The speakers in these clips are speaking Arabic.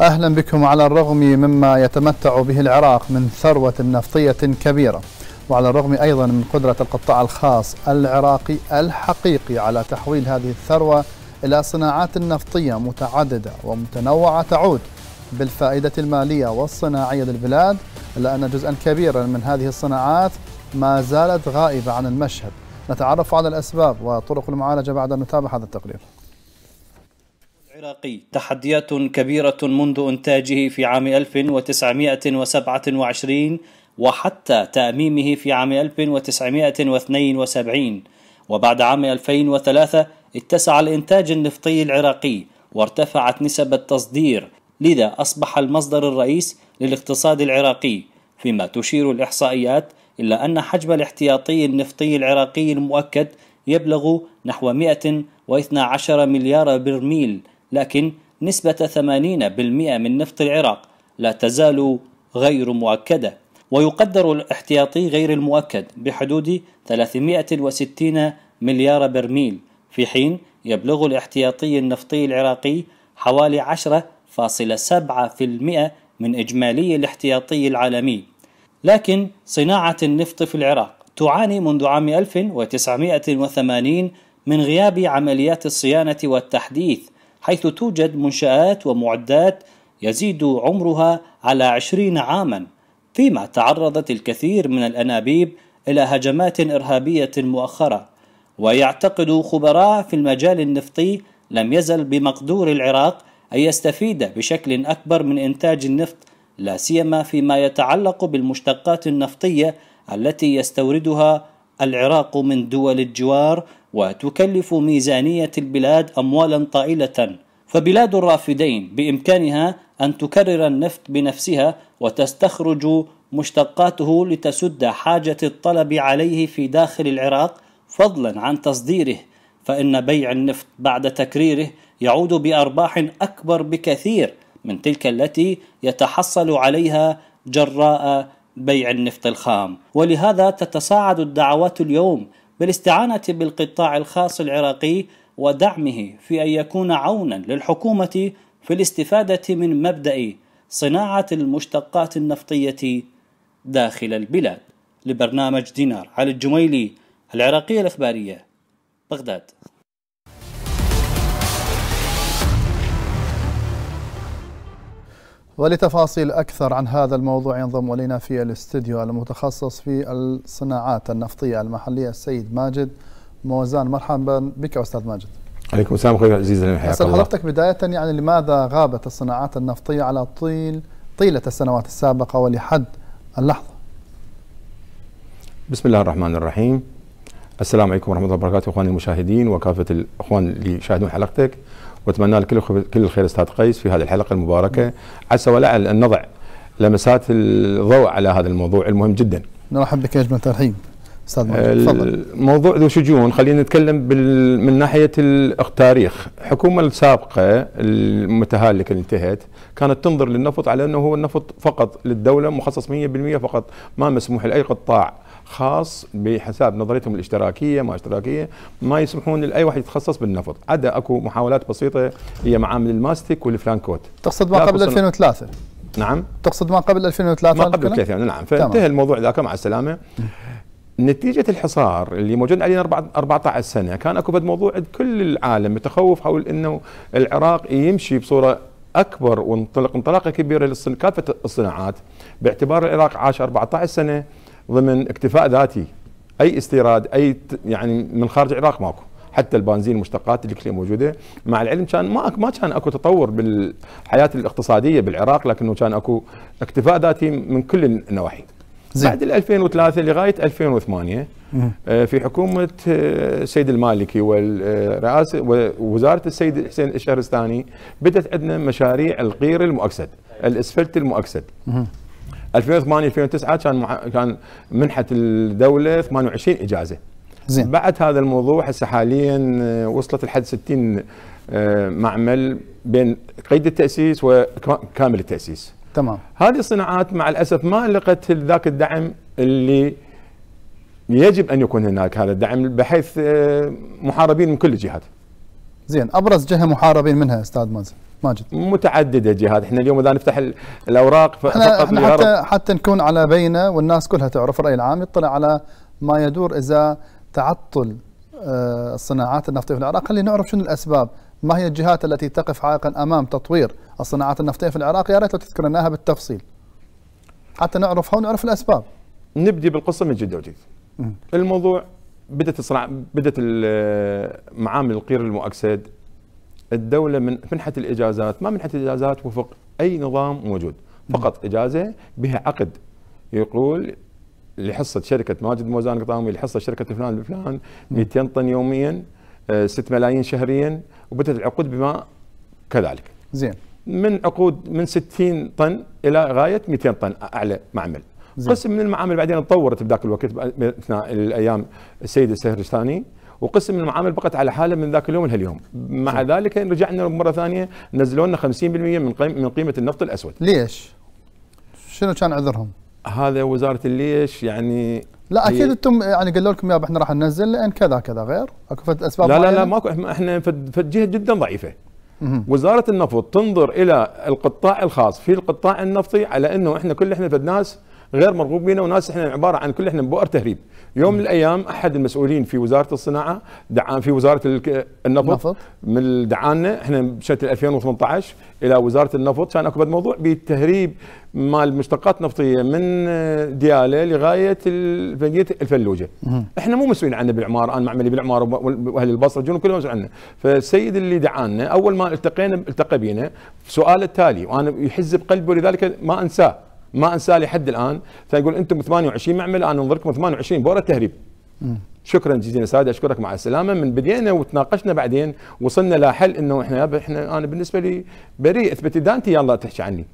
أهلا بكم على الرغم مما يتمتع به العراق من ثروة نفطية كبيرة وعلى الرغم أيضا من قدرة القطاع الخاص العراقي الحقيقي على تحويل هذه الثروة إلى صناعات نفطية متعددة ومتنوعة تعود بالفائدة المالية والصناعية للبلاد إلا أن جزءا كبيرا من هذه الصناعات ما زالت غائبة عن المشهد نتعرف على الأسباب وطرق المعالجة بعد أن نتابع هذا التقرير العراقي تحديات كبيرة منذ إنتاجه في عام 1927 وحتى تأميمه في عام 1972 وبعد عام 2003 اتسع الإنتاج النفطي العراقي وارتفعت نسب التصدير لذا أصبح المصدر الرئيس للاقتصاد العراقي فيما تشير الإحصائيات إلا أن حجم الاحتياطي النفطي العراقي المؤكد يبلغ نحو 112 مليار برميل لكن نسبة 80% من نفط العراق لا تزال غير مؤكدة ويقدر الاحتياطي غير المؤكد بحدود 360 مليار برميل في حين يبلغ الاحتياطي النفطي العراقي حوالي 10.7% من إجمالي الاحتياطي العالمي لكن صناعة النفط في العراق تعاني منذ عام 1980 من غياب عمليات الصيانة والتحديث حيث توجد منشآت ومعدات يزيد عمرها على عشرين عاما فيما تعرضت الكثير من الأنابيب إلى هجمات إرهابية مؤخرة ويعتقد خبراء في المجال النفطي لم يزل بمقدور العراق أن يستفيد بشكل أكبر من إنتاج النفط لا سيما فيما يتعلق بالمشتقات النفطية التي يستوردها العراق من دول الجوار وتكلف ميزانية البلاد أموالا طائلة فبلاد الرافدين بإمكانها أن تكرر النفط بنفسها وتستخرج مشتقاته لتسد حاجة الطلب عليه في داخل العراق فضلا عن تصديره فإن بيع النفط بعد تكريره يعود بأرباح أكبر بكثير من تلك التي يتحصل عليها جراء بيع النفط الخام ولهذا تتصاعد الدعوات اليوم بالاستعانة بالقطاع الخاص العراقي ودعمه في أن يكون عونا للحكومة في الاستفادة من مبدأ صناعة المشتقات النفطية داخل البلاد لبرنامج دينار علي الجميلي العراقية الإخبارية بغداد ولتفاصيل أكثر عن هذا الموضوع ينضم إلينا في الاستديو المتخصص في الصناعات النفطية المحلية السيد ماجد موزان مرحبا بك أستاذ ماجد عليكم السلام اخوي عزيز حياك الله حضرتك بداية يعني لماذا غابت الصناعات النفطية على طيل طيلة السنوات السابقة ولحد اللحظة بسم الله الرحمن الرحيم السلام عليكم ورحمة الله وبركاته إخواني المشاهدين وكافة الإخوان اللي يشاهدون حلقتك واتمنى لك كل الخير استاذ قيس في هذه الحلقه المباركه عسى ولعل ان نضع لمسات الضوء على هذا الموضوع المهم جدا. نرحب بك يا اجمل ترحيب. استاذ تفضل الموضوع ذو شجون خلينا نتكلم بال... من ناحيه التاريخ الحكومه السابقه المتهالكه اللي انتهت كانت تنظر للنفط على انه هو النفط فقط للدوله مخصص 100% فقط ما مسموح لاي قطاع خاص بحساب نظريتهم الاشتراكيه ما اشتراكيه ما يسمحون لاي واحد يتخصص بالنفط عدا اكو محاولات بسيطه هي معامل الماستيك والفلانكوت تقصد ما قبل 2003 نعم تقصد ما قبل 2003 ما قبل 2003 نعم فانتهى الموضوع ذاك مع السلامه نتيجة الحصار اللي موجود علينا 14 سنة كان اكو موضوع كل العالم متخوف حول انه العراق يمشي بصورة اكبر وانطلاقه كبيرة لكافة الصناعات باعتبار العراق عاش 14 سنة ضمن اكتفاء ذاتي اي استيراد اي يعني من خارج العراق ماكو حتى البنزين المشتقات اللي كلها موجوده مع العلم كان ما ما كان اكو تطور بالحياه الاقتصاديه بالعراق لكنه كان اكو اكتفاء ذاتي من كل النواحي زي. بعد 2003 لغايه 2008 آه، في حكومه السيد آه، المالكي والرئاسه آه، ووزاره السيد حسين الشهرستاني بدات عندنا مشاريع القير المؤكسد الاسفلت المؤكسد 2008 2009 كان كان منحه الدوله 28 اجازه زين بعد هذا الموضوع هسه حاليا آه، وصلت لحد 60 آه، معمل بين قيد التاسيس وكامل التاسيس تمام هذه الصناعات مع الاسف ما لقت ذاك الدعم اللي يجب ان يكون هناك هذا الدعم بحيث آه، محاربين من كل الجهات زين ابرز جهه محاربين منها استاذ مازن ماجد متعدده جهات احنا اليوم اذا نفتح الاوراق فقط احنا, احنا حتى حتى نكون على بينه والناس كلها تعرف الراي العام يطلع على ما يدور اذا تعطل آه، الصناعات النفطيه في العراق خلينا نعرف شنو الاسباب ما هي الجهات التي تقف عائقا امام تطوير الصناعات النفطيه في العراق يا ريت لو تذكرناها بالتفصيل حتى نعرفها ونعرف الاسباب نبدي بالقصه من جديد وجديد الموضوع بدت الصناعه بدت معامل القير المؤكسد الدوله من منحت الاجازات ما منحت الاجازات وفق اي نظام موجود فقط اجازه بها عقد يقول لحصه شركه ماجد موزان قطامي لحصه شركه فلان الفلان 200 طن يوميا 6 آه، ملايين شهريا وبدت العقود بما كذلك. زين. من عقود من 60 طن الى غايه 200 طن اعلى معمل. زي. قسم من المعامل بعدين تطورت بذاك الوقت اثناء الايام السيد السهرستاني وقسم من المعامل بقت على حاله من ذاك اليوم لهاليوم مع صح. ذلك رجعنا مره ثانيه نزلوا لنا 50% من من قيمه النفط الاسود ليش شنو كان عذرهم هذا وزاره ليش يعني لا اكيد انتم يعني قالوا لكم يا احنا راح ننزل لان كذا كذا غير اكو اسباب لا لا لا ماكو احنا فد جهه جدا ضعيفه وزاره النفط تنظر الى القطاع الخاص في القطاع النفطي على انه احنا كل احنا فد ناس غير مرغوب بنا وناس احنا عباره عن كل احنا بؤر تهريب يوم من الايام احد المسؤولين في وزاره الصناعه دعا في وزاره النفط من دعانا احنا بسنه 2018 الى وزاره النفط كان اكو موضوع بتهريب مال مشتقات نفطيه من آه، دياله لغايه بنيه الفلوجه احنا مو مسؤولين عنه بالعماره انا معملي بالعماره واهل البصره جون كلهم مسؤولين عنه فالسيد اللي دعانا اول ما التقينا التقى بينا سؤال التالي وانا يحز بقلبي ولذلك ما انساه ما انساه لحد الان فيقول انتم 28 معمل انا انظركم 28 بوره تهريب شكرا جزيلا سعد اشكرك مع السلامه من بدينا وتناقشنا بعدين وصلنا لحل انه احنا احنا انا بالنسبه لي بريء اثبت دانتي يلا تحكي عني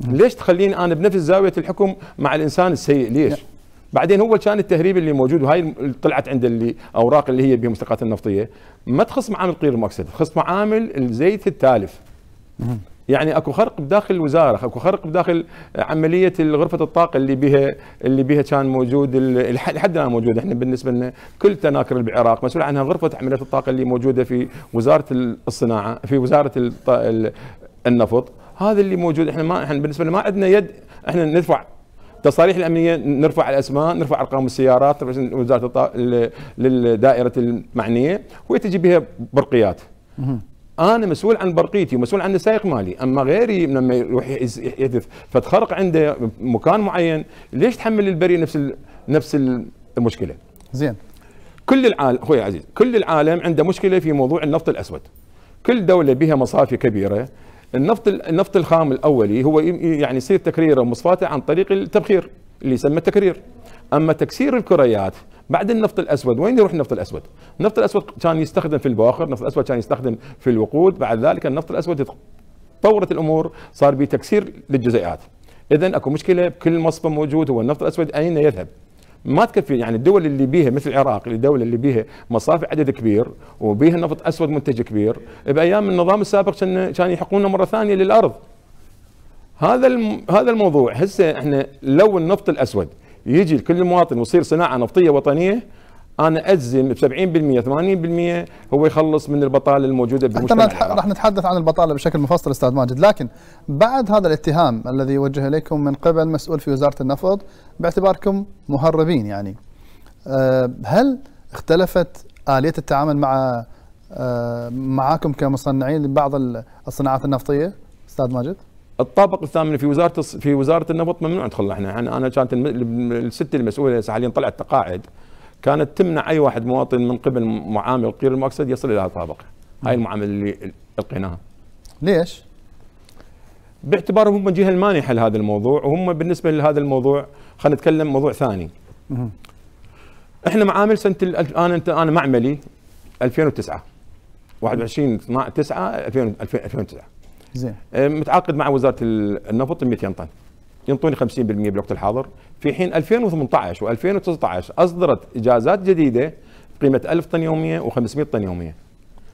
ليش تخليني انا بنفس زاويه الحكم مع الانسان السيء ليش؟ بعدين هو كان التهريب اللي موجود وهاي طلعت عند اللي اوراق اللي هي بهم النفطيه ما تخص معامل قير المكسب تخص معامل الزيت التالف يعني اكو خرق بداخل الوزاره اكو خرق بداخل عمليه غرفه الطاقه اللي بها اللي بها كان موجود لحد الان موجود احنا بالنسبه لنا كل تناكر بالعراق مسؤول عنها غرفه عمليه الطاقه اللي موجوده في وزاره الصناعه في وزاره النفط هذا اللي موجود احنا ما احنا بالنسبه لنا ما عندنا يد احنا ندفع التصاريح الامنيه نرفع الاسماء نرفع ارقام السيارات وزاره الطاقه للدائره المعنيه وهي تجي بها برقيات انا مسؤول عن برقيتي ومسؤول عن السائق مالي اما غيري لما يروح يحدث فتخرق عنده مكان معين ليش تحمل البريء نفس نفس المشكله زين كل العالم اخوي عزيز كل العالم عنده مشكله في موضوع النفط الاسود كل دوله بها مصافي كبيره النفط النفط الخام الاولي هو يعني يصير تكريره ومصفاته عن طريق التبخير اللي يسمى التكرير اما تكسير الكريات بعد النفط الاسود وين يروح النفط الاسود؟ النفط الاسود كان يستخدم في البواخر، النفط الاسود كان يستخدم في الوقود، بعد ذلك النفط الاسود تطورت الامور صار به تكسير للجزيئات. اذا اكو مشكله بكل مصفى موجود هو النفط الاسود اين يذهب؟ ما تكفي يعني الدول اللي بيها مثل العراق الدول اللي بيها مصافي عدد كبير وبيها نفط اسود منتج كبير بايام النظام السابق كان كان يحقونا مره ثانيه للارض هذا هذا الموضوع هسه احنا لو النفط الاسود يجي لكل مواطن ويصير صناعه نفطيه وطنيه انا اجزم ب 70% 80% هو يخلص من البطاله الموجوده بالمجتمع حتى راح نتحدث عن البطاله بشكل مفصل استاذ ماجد لكن بعد هذا الاتهام الذي وجه اليكم من قبل مسؤول في وزاره النفط باعتباركم مهربين يعني آه، هل اختلفت اليه التعامل مع آه، معاكم كمصنعين لبعض الصناعات النفطيه استاذ ماجد الطابق الثامن في وزاره في وزاره النفط ممنوع ندخل احنا يعني انا كانت الست المسؤوله حاليا طلعت تقاعد كانت تمنع اي واحد مواطن من قبل معامل قير المؤكسد يصل الى الطابق هاي المعامله اللي القيناها ليش؟ باعتبارهم هم الجهه المانحه لهذا الموضوع وهم بالنسبه لهذا الموضوع خلينا نتكلم موضوع ثاني. احنا معامل سنه انا انت انا معملي 2009 21 9 2009 زين آه، متعاقد مع وزاره النفط 200 طن ينطوني 50% بالوقت الحاضر في حين 2018 و2019 اصدرت اجازات جديده بقيمه 1000 طن يوميه و500 طن يوميه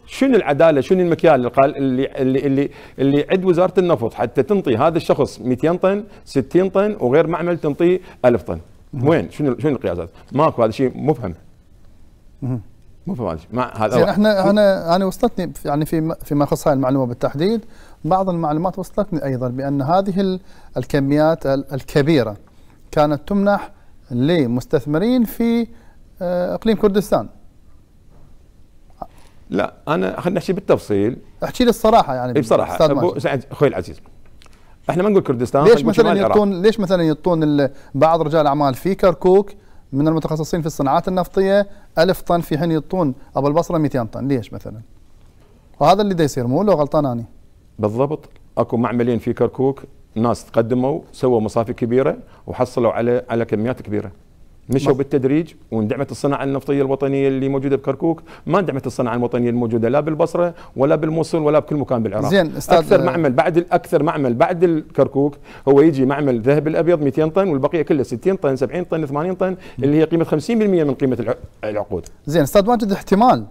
شنو العداله شنو المكيال اللي قال اللي اللي اللي, اللي عد وزاره النفط حتى تنطي هذا الشخص 200 طن 60 طن وغير معمل تنطيه 1000 طن وين شنو شنو القياسات ماكو هذا شيء مفهم ما فهمت مع هذا يعني احنا انا انا وصلتني يعني في فيما يخص هاي المعلومه بالتحديد بعض المعلومات وصلتني ايضا بان هذه الكميات الكبيره كانت تمنح لمستثمرين في آه، اقليم كردستان لا انا خلينا نحكي بالتفصيل احكي لي الصراحه يعني إيه، بصراحه ابو سعد اخوي العزيز احنا ما نقول كردستان ليش مثلا يعطون ليش مثلا يعطون بعض رجال الاعمال في كركوك من المتخصصين في الصناعات النفطيه ألف طن في حين يطون ابو البصره 200 طن ليش مثلا؟ وهذا اللي دا يصير مو لو غلطان اني بالضبط اكو معملين في كركوك ناس تقدموا سووا مصافي كبيره وحصلوا على على كميات كبيره مشوا بالتدريج وندعمت الصناعه النفطيه الوطنيه اللي موجوده بكركوك ما دعمت الصناعه الوطنيه الموجوده لا بالبصره ولا بالموصل ولا بكل مكان بالعراق زين أستاذ اكثر معمل بعد اكثر معمل بعد الكركوك هو يجي معمل ذهب الابيض 200 طن والبقيه كلها 60 طن 70 طن 80 طن اللي هي قيمه 50% من قيمه العقود زين استاذ ماجد احتمال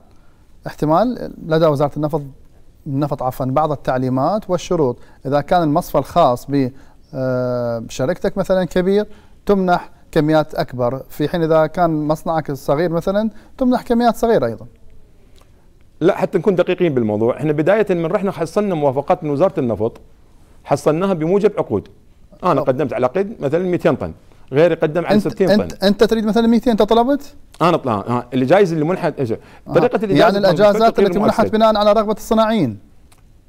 احتمال لدى وزاره النفط النفط عفوا بعض التعليمات والشروط اذا كان المصفى الخاص آه، بشركتك مثلا كبير تمنح كميات اكبر في حين اذا كان مصنعك الصغير مثلا تمنح كميات صغيره ايضا لا حتى نكون دقيقين بالموضوع احنا بدايه من رحنا حصلنا موافقات من وزاره النفط حصلناها بموجب عقود انا أوه. قدمت على قيد مثلا 200 طن غيري قدم على 60 طن انت, تريد مثلا 200 انت طلبت؟ انا طلع آه، اللي جايز اللي منحت طريقه آه. يعني الاجازات يعني الاجازات التي منحت بناء على رغبه الصناعيين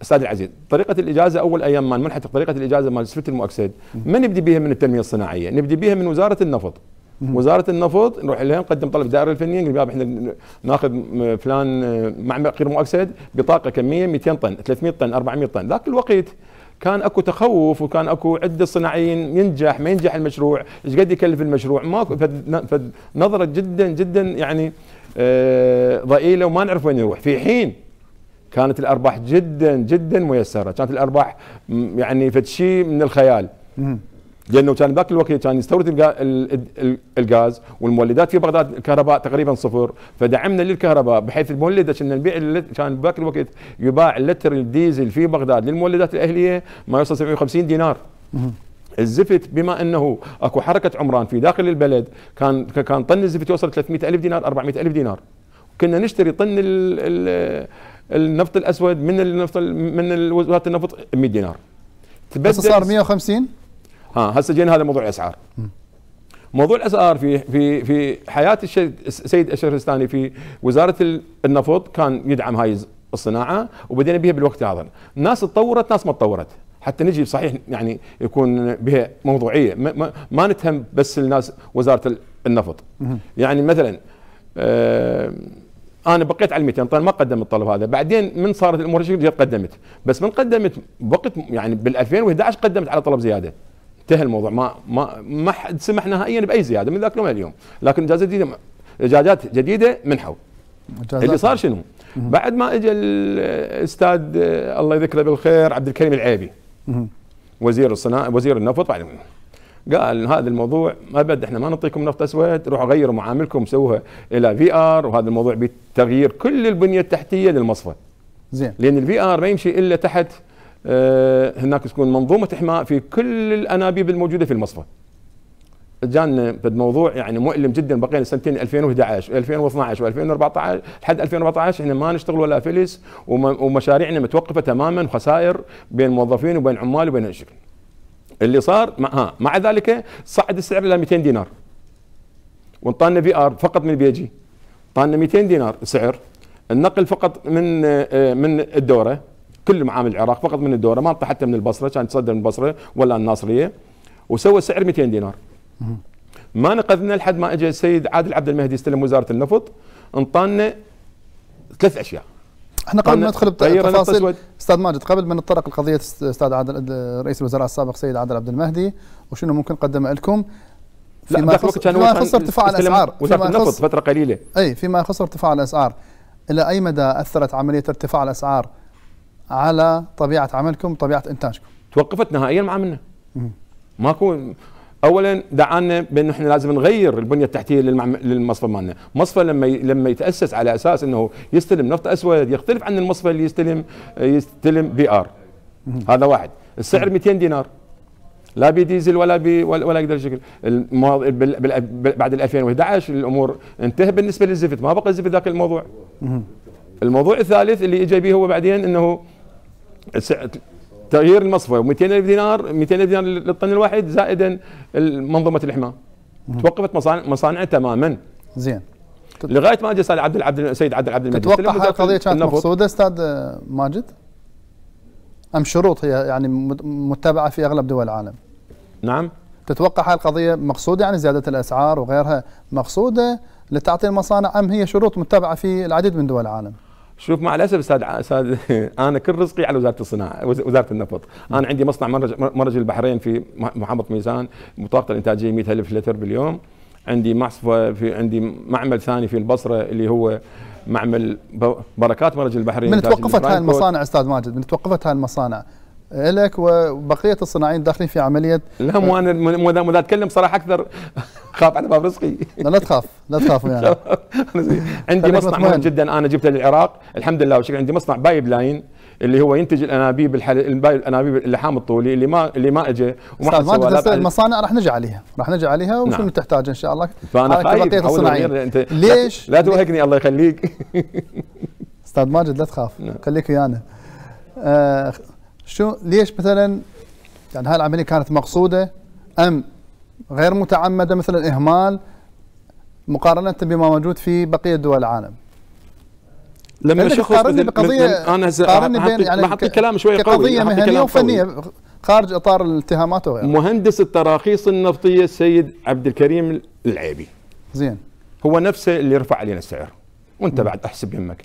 استاذ العزيز طريقه الاجازه اول ايام مال منحه طريقه الاجازه مال سفلت المؤكسيد ما نبدي بها من التنميه الصناعيه نبدي بها من وزاره النفط وزاره النفط نروح لها نقدم طلب الدائره الفنيه نقول احنا ناخذ فلان آه، معمل قير مؤكسد بطاقه كميه 200 طن 300 طن 400 طن ذاك الوقت كان اكو تخوف وكان اكو عده صناعيين ينجح ما ينجح المشروع ايش قد يكلف المشروع ما نظره جدا جدا يعني آه، ضئيله وما نعرف وين يروح في حين كانت الارباح جدا جدا ميسره كانت الارباح يعني فتشي من الخيال لانه كان ذاك الوقت كان يستورد الغاز والمولدات في بغداد الكهرباء تقريبا صفر فدعمنا للكهرباء بحيث المولد كنا نبيع كان ذاك الوقت يباع اللتر الديزل في بغداد للمولدات الاهليه ما يوصل 750 دينار الزفت بما انه اكو حركه عمران في داخل البلد كان كان طن الزفت يوصل 300 الف دينار 400 الف دينار كنا نشتري طن ال ال النفط الاسود من النفط من وزاره النفط 100 دينار بس صار 150 ها هسه جينا هذا موضوع الاسعار موضوع الاسعار في في في حياه السيد الشهرستاني في وزاره النفط كان يدعم هاي الصناعه وبدينا بها بالوقت هذا ناس تطورت ناس ما تطورت حتى نجي صحيح يعني يكون بها موضوعيه ما, ما نتهم بس الناس وزاره النفط يعني مثلا آه انا بقيت على 200 طن طيب ما قدم الطلب هذا بعدين من صارت الامور جيت قدمت بس من قدمت وقت يعني بال 2011 قدمت على طلب زياده انتهى الموضوع ما ما ما حد سمح نهائيا باي زياده من ذاك اليوم اليوم لكن اجازات جديده اجازات جديده منحوا اللي صار شنو؟ بعد ما اجى الاستاذ الله يذكره بالخير عبد الكريم العيبي وزير الصناعه وزير النفط بعد قال إن هذا الموضوع ابد احنا ما نعطيكم نفط اسود روحوا غيروا معاملكم سووها الى في ار وهذا الموضوع بتغيير كل البنيه التحتيه للمصفى زين لان الفي ار ما يمشي الا تحت آه هناك تكون منظومه احماء في كل الانابيب الموجوده في المصفى جانا موضوع يعني مؤلم جدا بقينا سنتين 2011 و2012 و2014 لحد 2014 احنا ما نشتغل ولا فلس ومشاريعنا متوقفه تماما وخسائر بين موظفين وبين عمال وبين الشركه اللي صار مع, ها مع ذلك صعد السعر الى 200 دينار وانطانا في ار فقط من بيجي طانا 200 دينار سعر النقل فقط من آه، من الدوره كل معامل العراق فقط من الدوره ما حتى من البصره كان تصدر من البصره ولا الناصريه وسوى سعر 200 دينار ما نقذنا لحد ما اجى السيد عادل عبد المهدي استلم وزاره النفط انطانا ثلاث اشياء احنا قبل ما ندخل بالتفاصيل استاذ ماجد قبل ما نتطرق لقضيه استاذ عادل رئيس الوزراء السابق سيد عادل عبد المهدي وشنو ممكن قدم لكم فيما يخص ارتفاع الاسعار وزاره النفط فتره قليله اي فيما يخص ارتفاع الاسعار الى اي مدى اثرت عمليه ارتفاع الاسعار على طبيعه عملكم طبيعه انتاجكم توقفت نهائيا مع منا ماكو اولا دعانا بان احنا لازم نغير البنيه التحتيه للمصفى مالنا، مصفى لما لما يتاسس على اساس انه يستلم نفط اسود يختلف عن المصفى اللي يستلم آه، يستلم بي ار. هذا واحد، السعر 200 دينار. لا بديزل ولا بي ولا يقدر شكل بال... بال... بعد ال 2011 الامور انتهى بالنسبه للزفت ما بقى الزفت ذاك الموضوع الموضوع الثالث اللي اجى به هو بعدين انه تغيير المصفى 200 الف دينار 200 الف دينار للطن الواحد زائدا منظومه الحماه توقفت مصانع مصانع تماما زين لغايه ما جاء عبد العبد السيد عبد العبد المجيد تتوقع هاي القضيه كانت مقصوده استاذ ماجد؟ ام شروط هي يعني متبعه في اغلب دول العالم؟ نعم تتوقع هاي القضيه مقصوده يعني زياده الاسعار وغيرها مقصوده لتعطي المصانع ام هي شروط متبعه في العديد من دول العالم؟ شوف مع الاسف استاذ استاذ انا كل رزقي على وزاره الصناعه وزاره النفط، انا عندي مصنع مرج مرج البحرين في محافظه ميزان الطاقه الانتاجيه 100000 لتر باليوم، عندي معصفه في عندي معمل ثاني في البصره اللي هو معمل بركات مرج البحرين من توقفت هاي المصانع استاذ ماجد من توقفت هاي المصانع لك وبقيه الصناعيين داخلين في عمليه لا مو انا مو اذا اتكلم صراحه اكثر خاف على باب رزقي لا لا تخاف لا تخاف يعني عندي مصنع مهم جدا انا جبته للعراق الحمد لله وشكرا عندي مصنع بايب لاين اللي هو ينتج الانابيب الحل... الانابيب اللحام الطولي اللي ما اللي ما اجى وما حد سوى لا المصانع راح نجي عليها راح نجي عليها وشنو نعم. تحتاج ان شاء الله فانا خايف انت ليش لا توهقني الله يخليك استاذ ماجد لا تخاف نعم. خليك ويانا آه، شو ليش مثلا يعني هاي العمليه كانت مقصوده ام غير متعمده مثلا اهمال مقارنه بما موجود في بقيه دول العالم لما شخص قارني بقضيه انا قارني بين يعني الكلام شوي قوي كقضيه مهنيه وفنيه خارج اطار الاتهامات وغيره مهندس التراخيص النفطيه السيد عبد الكريم العيبي زين هو نفسه اللي رفع علينا السعر وانت بعد احسب يمك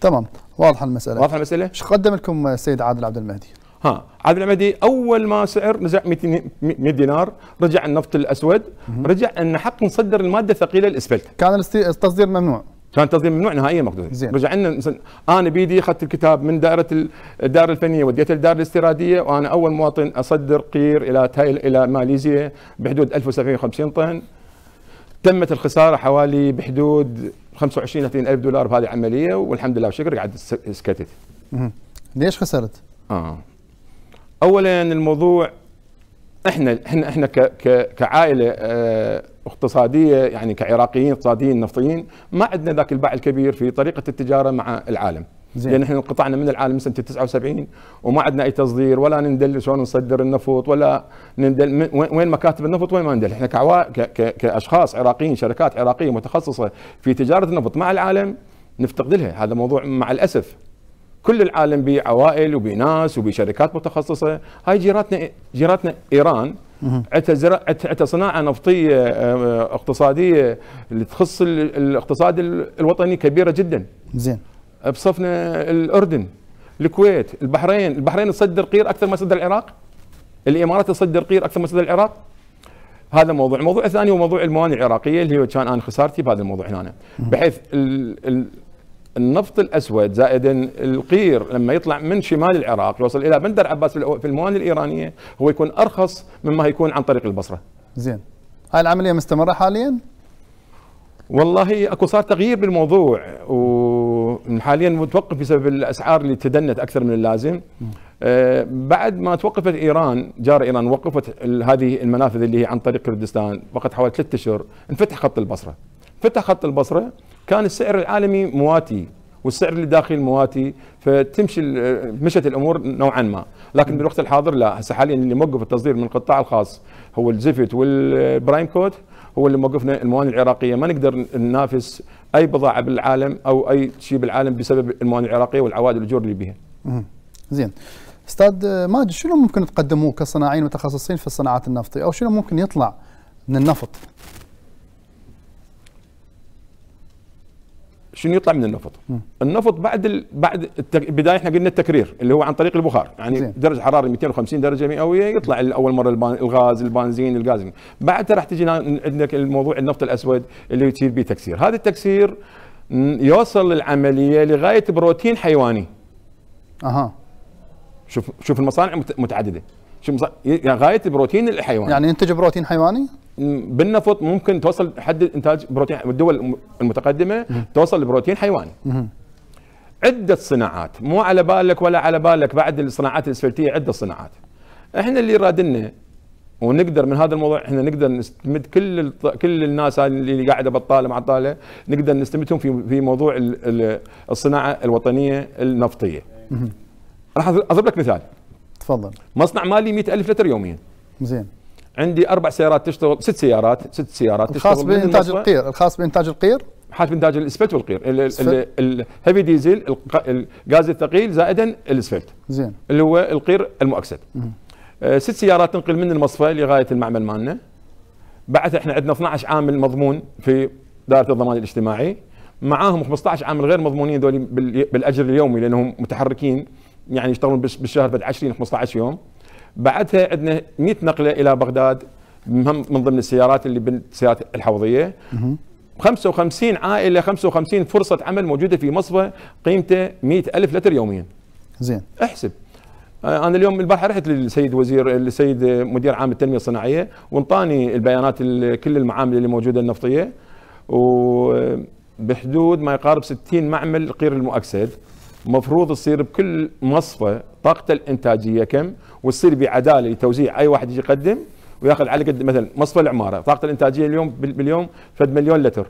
تمام واضحه المساله واضحه المساله ايش قدم لكم السيد عادل عبد المهدي ها عادل المهدي اول ما سعر نزع 200 دينار رجع النفط الاسود رجع ان حق نصدر الماده الثقيله الاسفلت كان التصدير ممنوع كان تصدير ممنوع نهائيا مقدور رجع لنا مثلا انا بيدي اخذت الكتاب من دائره الدائره الفنيه وديته للدائره الاستيراديه وانا اول مواطن اصدر قير الى تايل الى ماليزيا بحدود 1750 طن تمت الخساره حوالي بحدود 25 30 الف دولار بهذه العمليه والحمد لله والشكر قاعد سكتت. ليش خسرت؟ اه اولا الموضوع احنا احنا احنا ك ك كعائله اه اقتصاديه يعني كعراقيين اقتصاديين نفطيين ما عندنا ذاك الباع الكبير في طريقه التجاره مع العالم. زين. لان يعني احنا انقطعنا من العالم من سنه 79 وما عندنا اي تصدير ولا نندل شلون نصدر النفط ولا نندل وين مكاتب النفط وين ما ندل احنا كعوا كاشخاص عراقيين شركات عراقيه متخصصه في تجاره النفط مع العالم نفتقد لها هذا موضوع مع الاسف كل العالم بعوائل وبناس وبشركات متخصصه هاي جيراتنا جيراتنا ايران عندها صناعه نفطيه آه، اقتصاديه اللي تخص الاقتصاد الوطني كبيره جدا زين بصفنا الاردن الكويت البحرين البحرين تصدر قير اكثر ما تصدر العراق الامارات تصدر قير اكثر ما تصدر العراق هذا موضوع الموضوع الثاني هو موضوع الموانئ العراقيه اللي هو كان انا خسارتي بهذا الموضوع هنا بحيث النفط الاسود زائدا القير لما يطلع من شمال العراق يوصل الى بندر عباس في الموانئ الايرانيه هو يكون ارخص مما يكون عن طريق البصره زين هاي العمليه مستمره حاليا والله اكو صار تغيير بالموضوع وحاليا متوقف بسبب الاسعار اللي تدنت اكثر من اللازم آه، بعد ما توقفت ايران جار ايران وقفت هذه المنافذ اللي هي عن طريق كردستان وقت حوالي ثلاثة اشهر انفتح خط البصره فتح خط البصره كان السعر العالمي مواتي والسعر اللي داخل مواتي فتمشي آه، مشت الامور نوعا ما لكن بالوقت الحاضر لا هسه حاليا اللي موقف التصدير من القطاع الخاص هو الزفت والبرايم كود هو اللي موقفنا المواني العراقيه ما نقدر ننافس اي بضاعه بالعالم او اي شيء بالعالم بسبب المواني العراقيه والعوائد والاجور اللي بها. زين استاذ ماجد شنو ممكن تقدموه كصناعين متخصصين في الصناعات النفطيه او شنو ممكن يطلع من النفط شنو يطلع من النفط؟ م. النفط بعد ال... بعد التك... بدايه احنا قلنا التكرير اللي هو عن طريق البخار يعني زين. درجه حراره 250 درجه مئويه يطلع اول مره البان... الغاز البنزين الغاز بعدها راح تجينا عندك الموضوع النفط الاسود اللي يصير به تكسير هذا التكسير يوصل العمليه لغايه بروتين حيواني اها شوف شوف المصانع متعدده شو يعني غايه البروتين الحيواني يعني ينتج بروتين حيواني؟ بالنفط ممكن توصل حد انتاج بروتين الدول المتقدمه مم. توصل لبروتين حيواني. مم. عده صناعات مو على بالك ولا على بالك بعد الصناعات الاسفلتيه عده صناعات. احنا اللي رادنا ونقدر من هذا الموضوع احنا نقدر نستمد كل كل الناس اللي قاعده بطاله مع نقدر نستمدهم في في موضوع الصناعه الوطنيه النفطيه. راح اضرب لك مثال. تفضل مصنع مالي 100000 لتر يوميا زين عندي اربع سيارات تشتغل ست سيارات ست سيارات الخاص بانتاج القير الخاص بانتاج القير حاجه انتاج الاسفلت والقير الهيفي ديزل الغاز الثقيل زائدا الاسفلت زين اللي هو القير المؤكسد آه ست سيارات تنقل من المصفى لغايه المعمل مالنا بعد احنا عندنا 12 عامل مضمون في دائره الضمان الاجتماعي معاهم 15 عامل غير مضمونين دول بالاجر اليومي لانهم متحركين يعني يشتغلون بالشهر بعد 20 15 يوم بعدها عندنا 100 نقله الى بغداد من ضمن السيارات اللي بالسيارات الحوضيه 55 عائله 55 فرصه عمل موجوده في مصفى قيمته 100 الف لتر يوميا زين احسب آه، انا اليوم البارحه رحت للسيد وزير السيد مدير عام التنميه الصناعيه وانطاني البيانات كل المعامل اللي موجوده النفطيه وبحدود ما يقارب 60 معمل قير المؤكسد مفروض تصير بكل مصفى طاقته الانتاجيه كم وتصير بعداله لتوزيع اي واحد يجي يقدم وياخذ على قد مثلا مصفى العماره طاقه الانتاجيه اليوم باليوم فد مليون لتر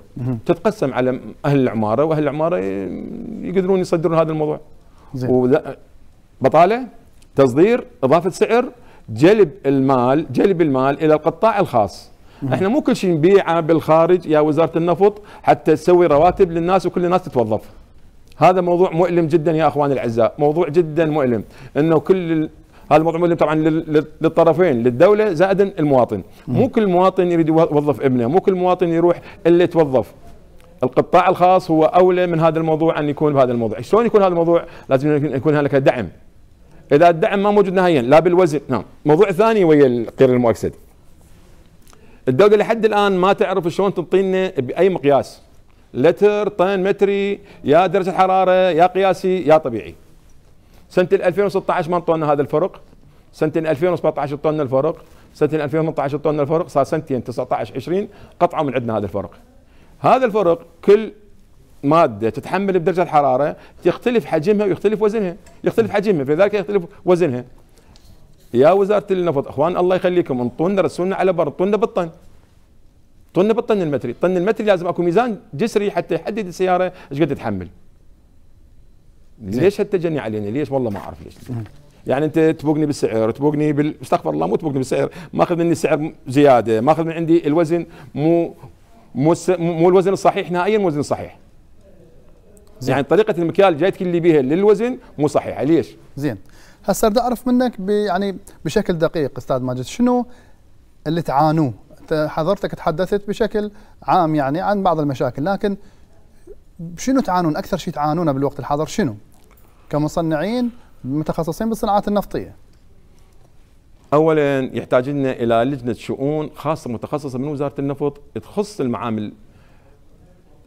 تتقسم على اهل العماره واهل العماره يقدرون يصدرون هذا الموضوع زين. بطاله تصدير اضافه سعر جلب المال جلب المال الى القطاع الخاص احنا مو كل شيء نبيعه بالخارج يا وزاره النفط حتى تسوي رواتب للناس وكل الناس تتوظف هذا موضوع مؤلم جدا يا اخواني الاعزاء موضوع جدا مؤلم انه كل هذا الموضوع مؤلم طبعا للطرفين للدوله زائدا المواطن مو كل مواطن يريد يوظف ابنه مو كل مواطن يروح الا يتوظف القطاع الخاص هو اولى من هذا الموضوع ان يكون بهذا الموضوع شلون يكون هذا الموضوع لازم يكون هناك دعم اذا الدعم ما موجود نهائيا لا بالوزن نعم موضوع ثاني ويا القير المؤكسد الدوله لحد الان ما تعرف شلون تعطينا باي مقياس لتر طن متري يا درجه حراره يا قياسي يا طبيعي سنه 2016 ما انطونا هذا الفرق سنه 2017 انطونا الفرق سنه 2018 انطونا الفرق صار سنتين 19 20 قطعوا من عندنا هذا الفرق هذا الفرق كل ماده تتحمل بدرجه حرارة يختلف حجمها ويختلف وزنها يختلف حجمها فلذلك يختلف وزنها يا وزاره النفط اخوان الله يخليكم انطونا رسولنا على بر انطونا بالطن طن بالطن المتري الطن المتري لازم اكو ميزان جسري حتى يحدد السياره ايش قد تحمل ليش هالتجني علينا ليش والله ما اعرف ليش نعم. يعني انت تبوقني بالسعر تبوقني بال استغفر الله مو تبوقني بالسعر ماخذ مني السعر زياده ماخذ من عندي الوزن مو مو مو الوزن الصحيح نهائيا مو الوزن الصحيح زين. يعني طريقه المكيال جاي تكلي بها للوزن مو صحيحه ليش زين هسه بدي اعرف منك يعني بشكل دقيق استاذ ماجد شنو اللي تعانوه حضرتك تحدثت بشكل عام يعني عن بعض المشاكل لكن شنو تعانون اكثر شيء تعانون بالوقت الحاضر شنو كمصنعين متخصصين بالصناعات النفطيه اولا يحتاج لنا الى لجنه شؤون خاصه متخصصه من وزاره النفط تخص المعامل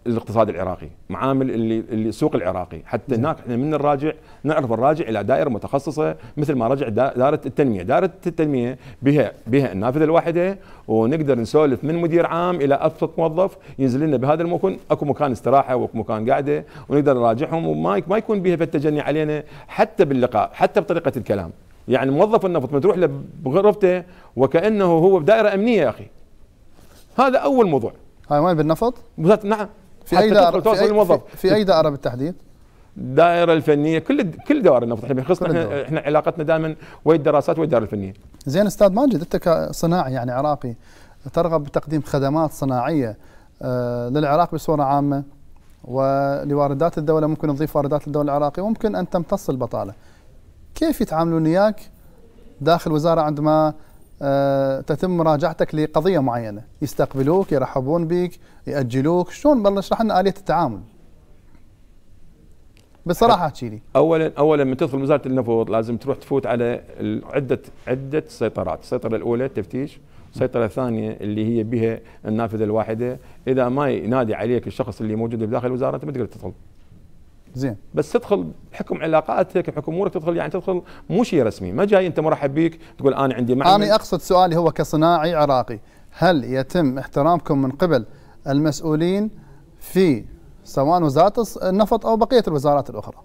الاقتصاد العراقي معامل اللي اللي السوق العراقي حتى هناك احنا من الراجع نعرف الراجع الى دائره متخصصه مثل ما رجع دائره التنميه دائره التنميه بها بها النافذه الواحده ونقدر نسولف من مدير عام الى ابسط موظف ينزل لنا بهذا المكان اكو مكان استراحه واكو مكان قاعده ونقدر نراجعهم وما ما يكون بها التجني علينا حتى باللقاء حتى بطريقه الكلام يعني موظف النفط متروح له بغرفته وكانه هو بدائره امنيه يا اخي هذا اول موضوع هاي وين بالنفط؟ نعم في اي دائره في, أي الموظف. في اي دائره بالتحديد؟ الدائره الفنيه كل كل دوائر النفط احنا خصنا احنا, احنا علاقتنا دائما ويا الدراسات ويا الدائره الفنيه. زين استاذ ماجد انت كصناعي يعني عراقي ترغب بتقديم خدمات صناعيه آه، للعراق بصوره عامه ولواردات الدوله ممكن نضيف واردات الدوله العراقيه وممكن ان تمتص البطاله. كيف يتعاملون وياك داخل وزاره عندما آه، تتم مراجعتك لقضيه معينه يستقبلوك يرحبون بك ياجلوك شلون بالله لنا اليه التعامل بصراحه تشيلي اولا اولا من تدخل وزاره النفوذ لازم تروح تفوت على عده عده سيطرات السيطره الاولى التفتيش السيطره الثانيه اللي هي بها النافذه الواحده اذا ما ينادي عليك الشخص اللي موجود بداخل الوزاره انت ما تقدر تدخل زين بس تدخل بحكم علاقاتك بحكم امورك تدخل يعني تدخل مو شيء رسمي ما جاي انت مرحب بيك تقول انا عندي معنى انا اقصد سؤالي هو كصناعي عراقي هل يتم احترامكم من قبل المسؤولين في سواء وزاره النفط او بقيه الوزارات الاخرى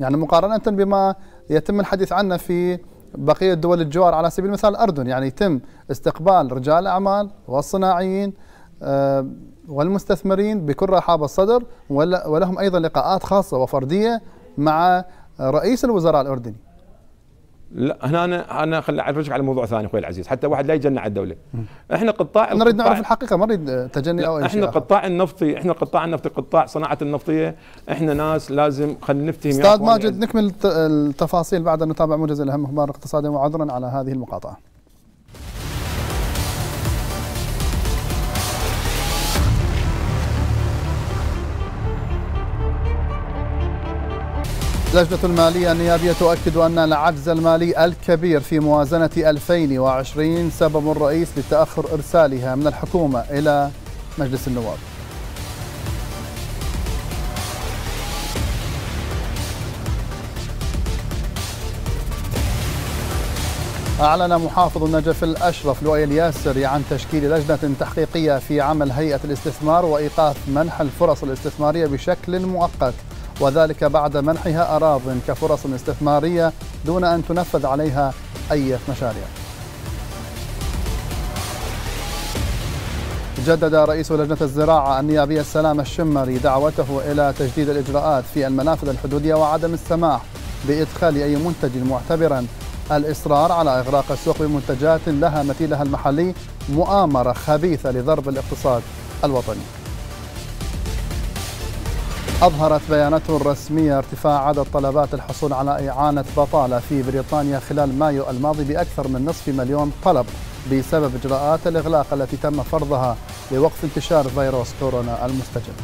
يعني مقارنه بما يتم الحديث عنه في بقيه دول الجوار على سبيل المثال الاردن يعني يتم استقبال رجال الاعمال والصناعيين آه، والمستثمرين بكل رحابة الصدر ولهم أيضا لقاءات خاصة وفردية مع رئيس الوزراء الأردني لا هنا انا انا خل ارجعك على موضوع ثاني اخوي العزيز حتى واحد لا يجن على الدوله احنا قطاع نريد نعرف الحقيقه ما نريد تجني او احنا قطاع النفطي احنا قطاع النفطي قطاع صناعه النفطيه احنا ناس لازم خلينا نفتهم استاذ ماجد نكمل التفاصيل بعد ان نتابع موجز الاهم اخبار اقتصادي وعذرا على هذه المقاطعه لجنة المالية النيابية تؤكد أن العجز المالي الكبير في موازنة 2020 سبب الرئيس لتأخر إرسالها من الحكومة إلى مجلس النواب أعلن محافظ النجف الأشرف لؤي الياسري عن تشكيل لجنة تحقيقية في عمل هيئة الاستثمار وإيقاف منح الفرص الاستثمارية بشكل مؤقت وذلك بعد منحها أراض كفرص استثمارية دون أن تنفذ عليها أي مشاريع جدد رئيس لجنة الزراعة النيابية السلام الشمري دعوته إلى تجديد الإجراءات في المنافذ الحدودية وعدم السماح بإدخال أي منتج معتبرا الإصرار على إغلاق السوق بمنتجات لها مثيلها المحلي مؤامرة خبيثة لضرب الاقتصاد الوطني أظهرت بيانات الرسمية ارتفاع عدد طلبات الحصول على إعانة بطالة في بريطانيا خلال مايو الماضي بأكثر من نصف مليون طلب بسبب إجراءات الإغلاق التي تم فرضها لوقف انتشار فيروس كورونا المستجد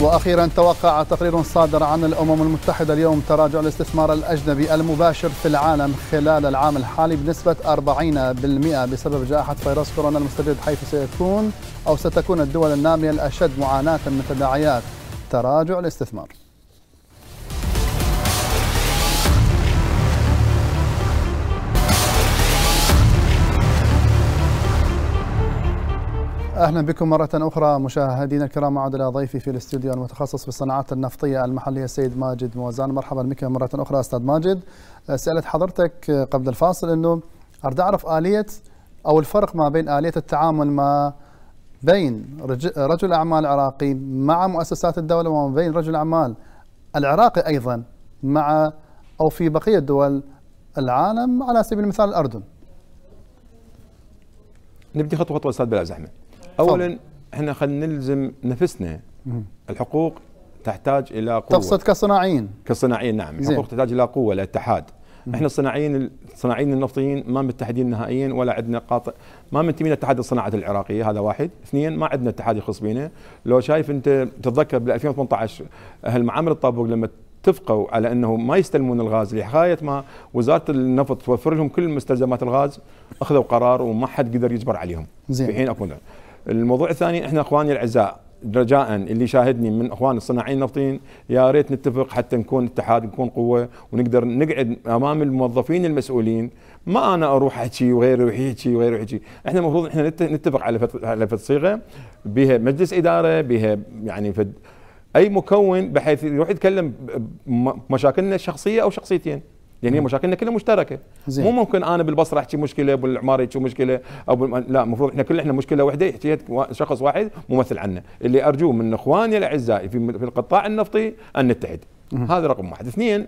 واخيرا توقع تقرير صادر عن الامم المتحده اليوم تراجع الاستثمار الاجنبي المباشر في العالم خلال العام الحالي بنسبه 40% بسبب جائحه فيروس كورونا المستجد حيث سيكون او ستكون الدول الناميه الاشد معاناه من تداعيات تراجع الاستثمار اهلا بكم مره اخرى مشاهدينا الكرام اعود الى ضيفي في الاستوديو المتخصص في الصناعات النفطيه المحليه السيد ماجد موزان مرحبا بك مره اخرى استاذ ماجد سالت حضرتك قبل الفاصل انه اريد اعرف اليه او الفرق ما بين اليه التعامل ما بين رجل اعمال عراقي مع مؤسسات الدوله وما بين رجل اعمال العراقي ايضا مع او في بقيه دول العالم على سبيل المثال الاردن. نبدي خطوه خطوه استاذ بلا زحمه. اولا احنا خلينا نلزم نفسنا الحقوق تحتاج الى قوه تقصد كصناعيين كصناعيين نعم الحقوق تحتاج الى قوه الاتحاد احنا الصناعيين الصناعيين النفطيين ما متحدين نهائيا ولا عندنا قاطع ما منتمين لاتحاد الصناعات العراقيه هذا واحد، اثنين ما عندنا اتحاد يخص بينا، لو شايف انت تتذكر بال 2018 اهل معامل الطابوق لما اتفقوا على انه ما يستلمون الغاز لغايه ما وزاره النفط توفر لهم كل مستلزمات الغاز اخذوا قرار وما حد قدر يجبر عليهم زين في حين اكون الموضوع الثاني احنا اخواني الاعزاء رجاء اللي يشاهدني من اخوان الصناعيين النفطيين يا ريت نتفق حتى نكون اتحاد نكون قوه ونقدر نقعد امام الموظفين المسؤولين ما انا اروح احكي وغيري يروح يحكي وغيري يروح يحكي احنا المفروض احنا نتفق على فت... على فت صيغه بها مجلس اداره بها يعني فد... اي مكون بحيث يروح يتكلم مشاكلنا الشخصيه او شخصيتين لان يعني هي مشاكلنا كلها مشتركه زي. مو ممكن انا بالبصره احكي مشكله العماري يحكي مشكله او بال... لا المفروض احنا كلنا احنا مشكله واحده يحكيها شخص واحد ممثل عنا اللي ارجوه من اخواني الاعزاء في القطاع النفطي ان نتحد هذا رقم واحد اثنين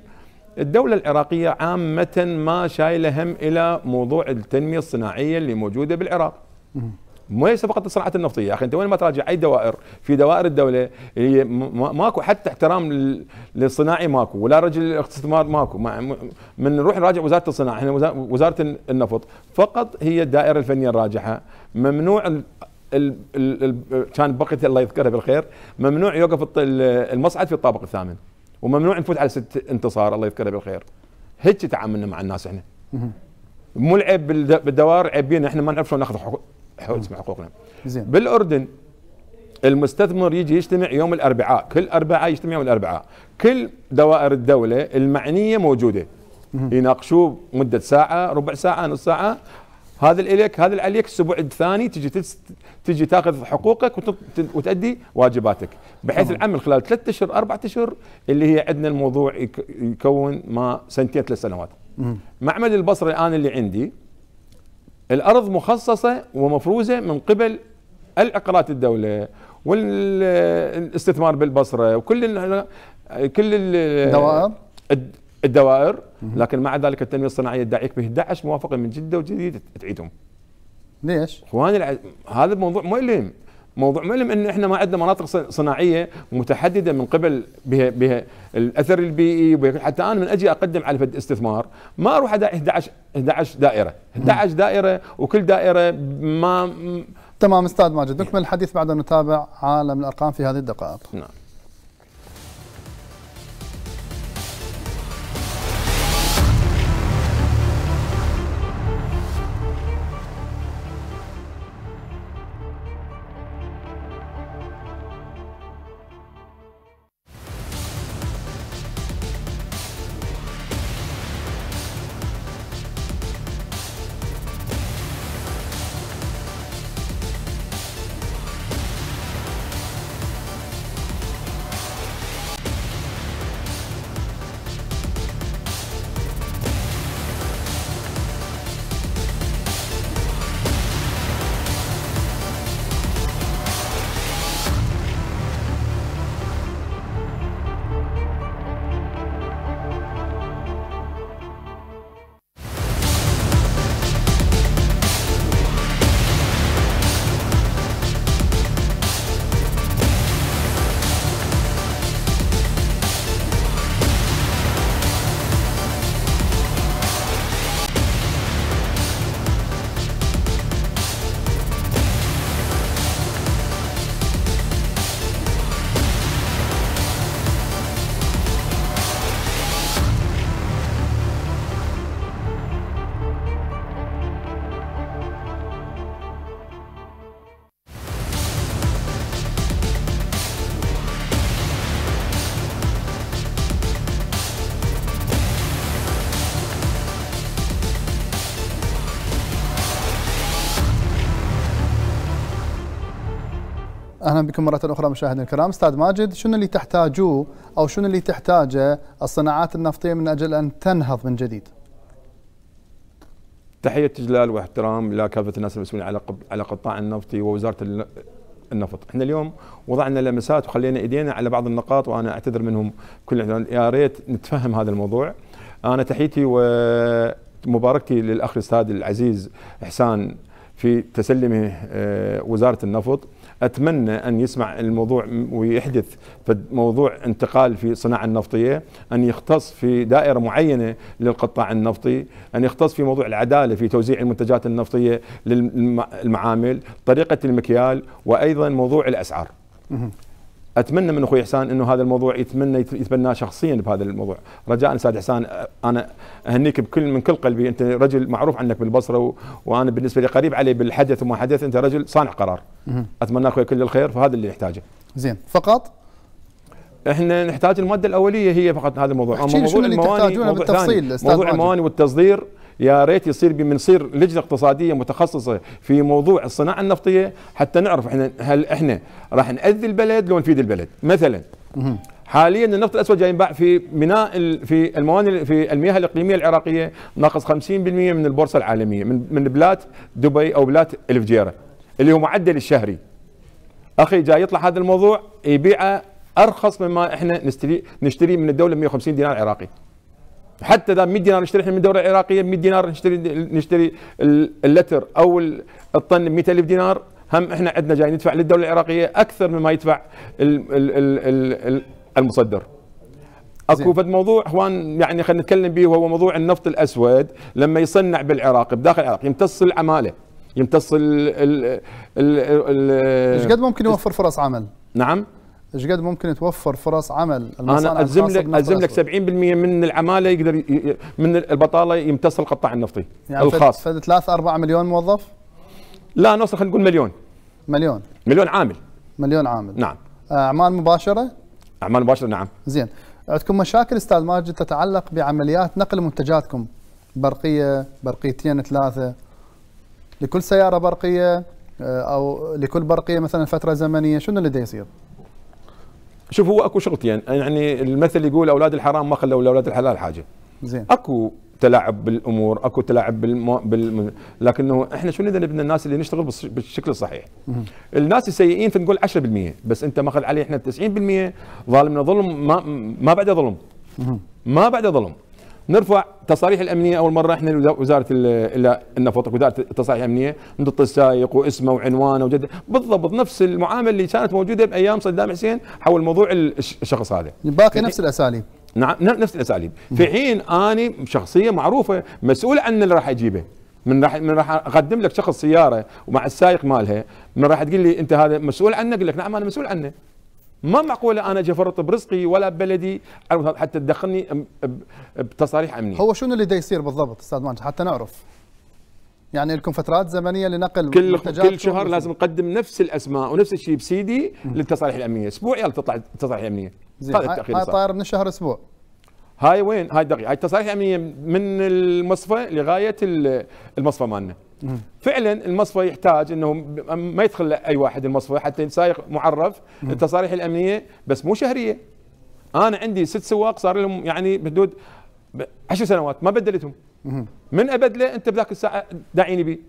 الدولة العراقية عامة ما شايلة هم إلى موضوع التنمية الصناعية اللي موجودة بالعراق ليس فقط الصناعات النفطيه يا اخي انت وين ما تراجع اي دوائر في دوائر الدوله هي ماكو حتى احترام للصناعي ماكو ولا رجل الاستثمار ماكو من نروح نراجع وزاره الصناعه احنا وزاره النفط فقط هي الدائره الفنيه الراجحه ممنوع ال كان بقيت الله يذكرها بالخير ممنوع يوقف المصعد في الطابق الثامن وممنوع نفوت على ست انتصار الله يذكرها بالخير هيك تعاملنا مع الناس احنا مو العيب بالدوار عيب احنا ما نعرف شلون ناخذ حوز مع حقوقنا زين بالاردن المستثمر يجي يجتمع يوم الاربعاء كل اربعاء يجتمع يوم الاربعاء كل دوائر الدوله المعنيه موجوده يناقشوه مده ساعه ربع ساعه نص ساعه هذا اليك هذا عليك الاسبوع الثاني تجي تجي تاخذ حقوقك وتؤدي واجباتك بحيث العمل خلال ثلاثة اشهر أربعة اشهر اللي هي عندنا الموضوع يك... يكون ما سنتين ثلاث سنوات معمل البصره الان اللي عندي الارض مخصصه ومفروزه من قبل العقارات الدوله والاستثمار بالبصره وكل كل الدوائر الدوائر لكن مع ذلك التنميه الصناعيه تدعيك به 11 موافقه من جده وجديد تعيدهم ليش؟ اخواني هذا الموضوع مؤلم موضوع مؤلم انه احنا ما عندنا مناطق صناعيه متحدده من قبل بها بها الاثر البيئي حتى انا من اجي اقدم على فد استثمار ما اروح 11 11 دائره 11 دائره وكل دائره ما تمام استاذ ماجد نكمل الحديث بعد ان نتابع عالم الارقام في هذه الدقائق نعم اهلا بكم مره اخرى مشاهدينا الكرام استاذ ماجد شنو اللي تحتاجوه او شنو اللي تحتاجه الصناعات النفطيه من اجل ان تنهض من جديد تحيه جلال واحترام لكافه الناس المسؤولين على على القطاع النفطي ووزاره النفط احنا اليوم وضعنا لمسات وخلينا ايدينا على بعض النقاط وانا اعتذر منهم كل يا ريت نتفهم هذا الموضوع انا تحيتي ومباركتي للاخ الاستاذ العزيز احسان في تسلمه آه، وزاره النفط أتمنى أن يسمع الموضوع ويحدث موضوع انتقال في الصناعة النفطية أن يختص في دائرة معينة للقطاع النفطي أن يختص في موضوع العدالة في توزيع المنتجات النفطية للمعامل طريقة المكيال وأيضا موضوع الأسعار اتمنى من اخوي حسان انه هذا الموضوع يتمنى يتبناه شخصيا بهذا الموضوع رجاء استاذ حسان انا اهنيك بكل من كل قلبي انت رجل معروف عنك بالبصره و... وانا بالنسبه لي قريب علي بالحدث وما حدث انت رجل صانع قرار اتمنى اخوي كل الخير فهذا اللي نحتاجه زين فقط احنا نحتاج الماده الاوليه هي فقط هذا الموضوع موضوع المواني موضوع, بالتفصيل موضوع المواني والتصدير يا ريت يصير بنصير لجنه اقتصاديه متخصصه في موضوع الصناعه النفطيه حتى نعرف احنا هل احنا راح ناذي البلد لو نفيد البلد مثلا حاليا النفط الاسود جاي ينباع في ميناء في الموانئ في المياه الاقليميه العراقيه ناقص 50% من البورصه العالميه من من بلات دبي او بلات الفجيره اللي هو معدل الشهري اخي جاي يطلع هذا الموضوع يبيعه ارخص مما احنا نشتري نشتري من الدوله 150 دينار عراقي حتى اذا 100 دينار نشتري احنا من الدوله العراقيه 100 دينار نشتري نشتري اللتر او الطن ب 200000 دينار هم احنا عندنا جاي ندفع للدوله العراقيه اكثر مما يدفع المصدر اكو فد موضوع اخوان يعني خلينا نتكلم به وهو موضوع النفط الاسود لما يصنع بالعراق بداخل العراق يمتص العماله يمتص ال ال ال ايش قد ممكن يوفر فرص عمل؟ نعم ايش قد ممكن توفر فرص عمل انا اجزم لك اجزم لك 70% من العماله يقدر ي... من البطاله يمتص القطاع النفطي يعني الخاص فد 3 4 مليون موظف؟ لا نوصل خلينا نقول مليون مليون مليون عامل مليون عامل نعم آه، اعمال مباشره؟ اعمال مباشره نعم زين عندكم مشاكل استاذ ماجد تتعلق بعمليات نقل منتجاتكم برقيه برقيتين ثلاثه لكل سياره برقيه آه، او لكل برقيه مثلا فتره زمنيه شنو اللي يصير؟ شوف هو اكو شغلتين يعني, يعني المثل يقول اولاد الحرام ما خلوا لاولاد الحلال حاجه زين اكو تلاعب بالامور اكو تلاعب بالم... بالم... لكنه احنا شو نريد من الناس اللي نشتغل بالشكل الصحيح مم. الناس السيئين فنقول 10% بس انت ماخذ عليه احنا 90% ظالمنا ظلم ما ما بعده ظلم مم. ما بعده ظلم نرفع تصاريح الامنيه اول مره احنا وزاره النفط وزاره التصاريح الامنيه نضط السائق واسمه وعنوانه وجد بالضبط نفس المعامله اللي كانت موجوده بايام صدام حسين حول موضوع الشخص هذا يعني باقي نفس الاساليب نعم نفس الاساليب في حين اني شخصيه معروفه مسؤول عن اللي راح اجيبه من راح من راح اقدم لك شخص سياره ومع السائق مالها من راح تقول لي انت هذا مسؤول عنه اقول لك نعم انا مسؤول عنه ما معقوله انا جفرط برزقي ولا ببلدي حتى تدخلني بتصاريح امنيه. هو شنو اللي دا يصير بالضبط استاذ ماجد حتى نعرف؟ يعني لكم فترات زمنيه لنقل كل كل شهر ومزل. لازم نقدم نفس الاسماء ونفس الشيء بسيدي للتصاريح الامنيه، اسبوع يلا تطلع التصاريح الامنيه. زين هاي طاير من الشهر اسبوع. هاي وين؟ هاي دقيقه، هاي التصاريح الامنيه من المصفى لغايه المصفى مالنا. فعلا المصفى يحتاج انه ما يدخل اي واحد المصفى حتى سائق معرف التصاريح الامنيه بس مو شهريه انا عندي ست سواق صار لهم يعني بحدود عشر سنوات ما بدلتهم من ابدله انت بذاك الساعه داعيني بي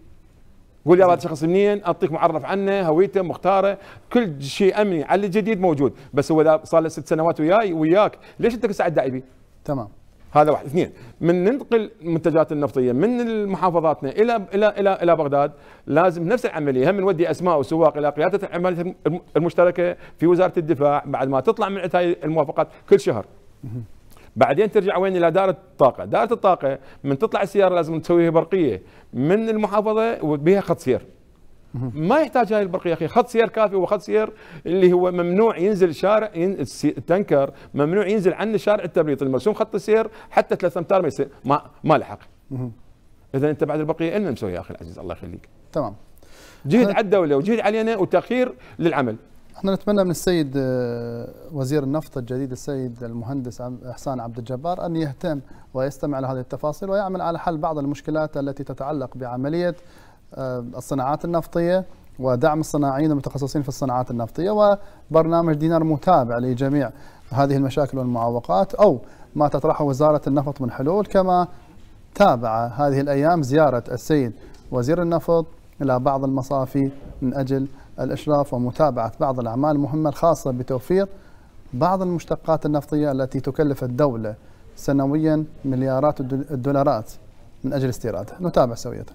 قول يا هذا شخص منين اعطيك معرف عنه هويته مختاره كل شيء امني على الجديد موجود بس هو صار له ست سنوات وياي وياك ليش انت كل ساعه داعي بي تمام هذا واحد اثنين من ننتقل المنتجات النفطيه من محافظاتنا الى الى الى الى بغداد لازم نفس العمليه هم نودي اسماء وسواق الى قياده العمليه المشتركه في وزاره الدفاع بعد ما تطلع من هاي الموافقات كل شهر بعدين ترجع وين الى دائره الطاقه دائره الطاقه من تطلع السياره لازم تسويها برقيه من المحافظه وبها خط سير ما يحتاج هاي البرقيه يا اخي خط سير كافي وخط سير اللي هو ممنوع ينزل شارع التنكر ممنوع ينزل عنه شارع التبريط المرسوم خط السير حتى ثلاثة امتار ما يصير ما ما لحق اذا انت بعد البقيه النا مسوي يا اخي العزيز الله يخليك تمام جهد على الدوله وجهد علينا وتاخير للعمل احنا نتمنى من السيد آه، وزير النفط الجديد السيد المهندس احسان عبد الجبار ان يهتم ويستمع لهذه التفاصيل ويعمل على حل بعض المشكلات التي تتعلق بعمليه آه، الصناعات النفطيه ودعم الصناعيين المتخصصين في الصناعات النفطيه وبرنامج دينار متابع لجميع هذه المشاكل والمعوقات او ما تطرحه وزاره النفط من حلول كما تابع هذه الايام زياره السيد وزير النفط الى بعض المصافي من اجل الاشراف ومتابعه بعض الاعمال المهمه الخاصه بتوفير بعض المشتقات النفطيه التي تكلف الدوله سنويا مليارات الدولارات من اجل استيرادها، نتابع سويه.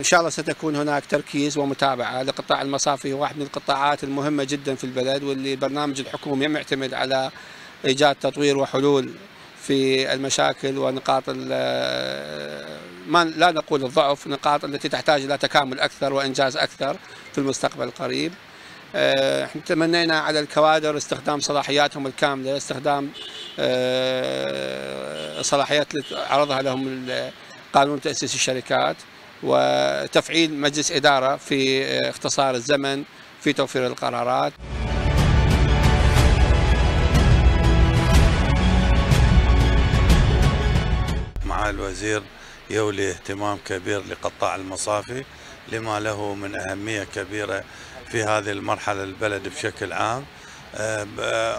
إن شاء الله ستكون هناك تركيز ومتابعة لقطاع المصافي هو واحد من القطاعات المهمة جدا في البلد واللي برنامج الحكومي يعتمد على إيجاد تطوير وحلول في المشاكل ونقاط ما لا نقول الضعف نقاط التي تحتاج إلى تكامل أكثر وإنجاز أكثر في المستقبل القريب آه، احنا تمنينا على الكوادر استخدام صلاحياتهم الكامله استخدام آه، صلاحيات اللي عرضها لهم قانون تاسيس الشركات وتفعيل مجلس اداره في آه، اختصار الزمن في توفير القرارات معالي الوزير يولي اهتمام كبير لقطاع المصافي لما له من أهمية كبيرة في هذه المرحلة البلد بشكل عام آه،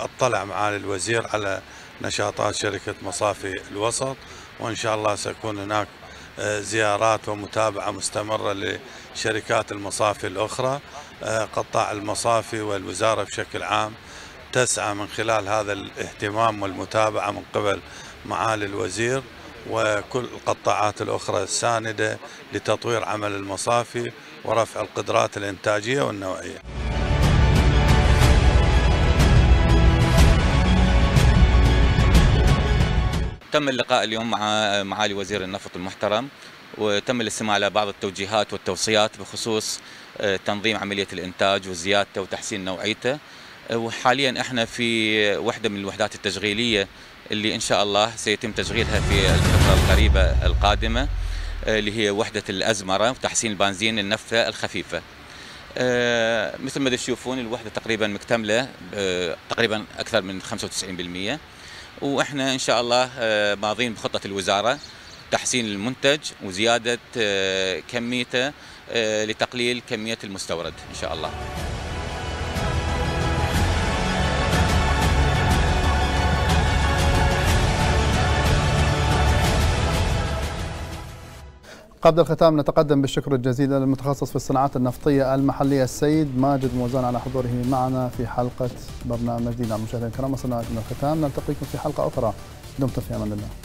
اطلع معالي الوزير على نشاطات شركة مصافي الوسط وإن شاء الله سيكون هناك آه، زيارات ومتابعة مستمرة لشركات المصافي الأخرى آه، قطاع المصافي والوزارة بشكل عام تسعى من خلال هذا الاهتمام والمتابعة من قبل معالي الوزير وكل القطاعات الأخرى الساندة لتطوير عمل المصافي ورفع القدرات الإنتاجية والنوعية تم اللقاء اليوم مع معالي وزير النفط المحترم وتم الاستماع على بعض التوجيهات والتوصيات بخصوص آه، تنظيم عملية الإنتاج وزيادته وتحسين نوعيته وحاليا احنا في وحده من الوحدات التشغيليه اللي ان شاء الله سيتم تشغيلها في الفتره القريبه القادمه آه، اللي هي وحده الازمره وتحسين البنزين النفثه الخفيفه. آه، مثل ما تشوفون الوحده تقريبا مكتمله آه، تقريبا اكثر من 95% واحنا ان شاء الله ماضين بخطه الوزاره تحسين المنتج وزياده كميته لتقليل كميه المستورد ان شاء الله. قبل الختام نتقدم بالشكر الجزيل للمتخصص في الصناعات النفطية المحلية السيد ماجد موزان على حضوره معنا في حلقة برنامج دينا مشاهدينا الكرام وصلنا إلى الختام نلتقيكم في حلقة أخرى دمتم في أمان الله